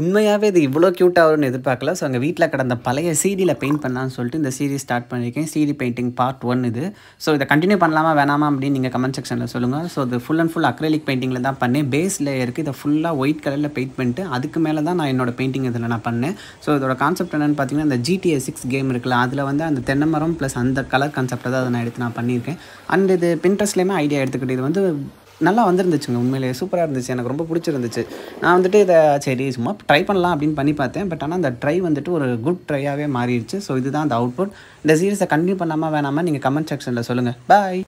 உண்மையாகவே இது இவ்வளோ க்யூட்டாக வரும்னு எதிர்பார்க்கல ஸோ எங்கள் வீட்டில் கடந்த பழைய சீடியில் பெயிண்ட் பண்ணலாம்னு சொல்லிட்டு இந்த சீரீஸ் ஸ்டார்ட் பண்ணியிருக்கேன் சீடி பெயிண்டிங் பார்ட் ஒன் இது ஸோ இதை கண்டினியூ பண்ணலாமா வேணாமா அப்படின்னு நீங்கள் கமெண்ட் செக்ஷனில் சொல்லுங்கள் ஸோ இது ஃபுல் அண்ட் ஃபுல் அக்ரலிக் பெயிண்டிங்கில் தான் பண்ணேன் பேஸ் லேயருக்கு இதை ஃபுல்லாக ஒயிட் கலரில் பெயிண்ட் பண்ணிட்டு அதுக்கு மேலே தான் நான் என்னோட பெயிண்டிங் இதில் நான் பண்ணேன் ஸோ இதோட கான்செப்ட் என்னென்னு பார்த்தீங்கன்னா இந்த ஜிடிஏ சிக்ஸ் கேம் இருக்குல்ல அதில் வந்து அந்த தென்னை மரம் ப்ளஸ் அந்த கலர் கான்செப்டை தான் அதை நான் எடுத்து நான் பண்ணியிருக்கேன் அண்ட் இது பின்ட்ரெஸ்ட்லேயுமே ஐடியா எடுத்துக்கிட்டு இது வந்து நல்லா வந்திருந்துச்சுங்க உண்மையிலே சூப்பராக இருந்துச்சு எனக்கு ரொம்ப பிடிச்சிருந்துச்சு நான் வந்துட்டு இதை சரி சும்மா ட்ரை பண்ணலாம் அப்படின்னு பண்ணி பார்த்தேன் பட் ஆனால் அந்த ட்ரை வந்துட்டு ஒரு குட் ட்ரையாகவே மாறிடுச்சு ஸோ இதுதான் அந்த அவுட்புட் இந்த சீரீஸை கண்டினியூ பண்ணாமல் வேணாமல் நீங்கள் கமெண்ட் செக்ஷனில் சொல்லுங்கள் பாய்